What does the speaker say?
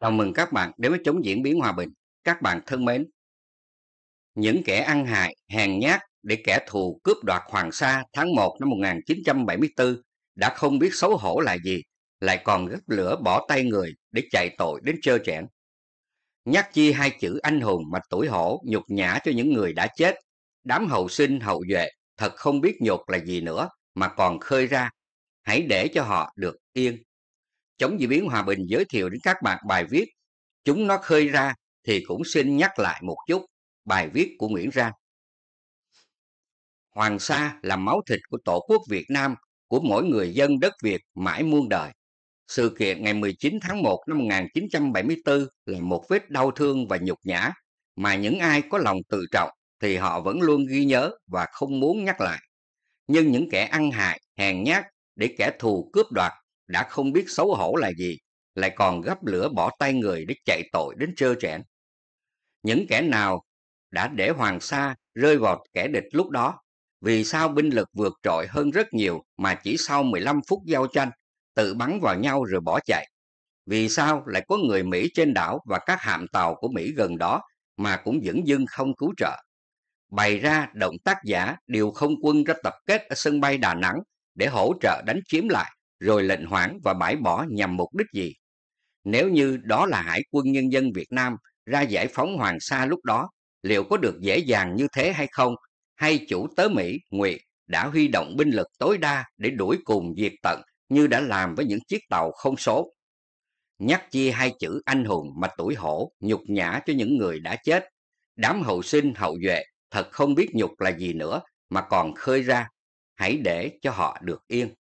Chào mừng các bạn đến với chống diễn biến hòa bình. Các bạn thân mến, những kẻ ăn hại, hèn nhát để kẻ thù cướp đoạt Hoàng Sa tháng 1 năm 1974 đã không biết xấu hổ là gì, lại còn gấp lửa bỏ tay người để chạy tội đến trơ trẽn. Nhắc chi hai chữ anh hùng mà tuổi hổ nhục nhã cho những người đã chết, đám hậu sinh hậu duệ thật không biết nhục là gì nữa mà còn khơi ra. Hãy để cho họ được yên chống diễn biến hòa bình giới thiệu đến các bạn bài viết chúng nó khơi ra thì cũng xin nhắc lại một chút bài viết của Nguyễn Ra. Hoàng Sa là máu thịt của Tổ quốc Việt Nam, của mỗi người dân đất Việt mãi muôn đời. Sự kiện ngày 19 tháng 1 năm 1974 là một vết đau thương và nhục nhã, mà những ai có lòng tự trọng thì họ vẫn luôn ghi nhớ và không muốn nhắc lại. Nhưng những kẻ ăn hại, hèn nhát để kẻ thù cướp đoạt đã không biết xấu hổ là gì, lại còn gấp lửa bỏ tay người để chạy tội đến trơ trẽn. Những kẻ nào đã để Hoàng Sa rơi vào kẻ địch lúc đó, vì sao binh lực vượt trội hơn rất nhiều mà chỉ sau 15 phút giao tranh, tự bắn vào nhau rồi bỏ chạy? Vì sao lại có người Mỹ trên đảo và các hạm tàu của Mỹ gần đó mà cũng vẫn dưng không cứu trợ? Bày ra động tác giả điều không quân ra tập kết ở sân bay Đà Nẵng để hỗ trợ đánh chiếm lại rồi lệnh hoãn và bãi bỏ nhằm mục đích gì. Nếu như đó là Hải quân Nhân dân Việt Nam ra giải phóng Hoàng Sa lúc đó, liệu có được dễ dàng như thế hay không? Hay chủ tớ Mỹ, Nguyệt đã huy động binh lực tối đa để đuổi cùng diệt tận như đã làm với những chiếc tàu không số? Nhắc chi hai chữ anh hùng mà tuổi hổ nhục nhã cho những người đã chết. Đám hậu sinh hậu duệ thật không biết nhục là gì nữa mà còn khơi ra. Hãy để cho họ được yên.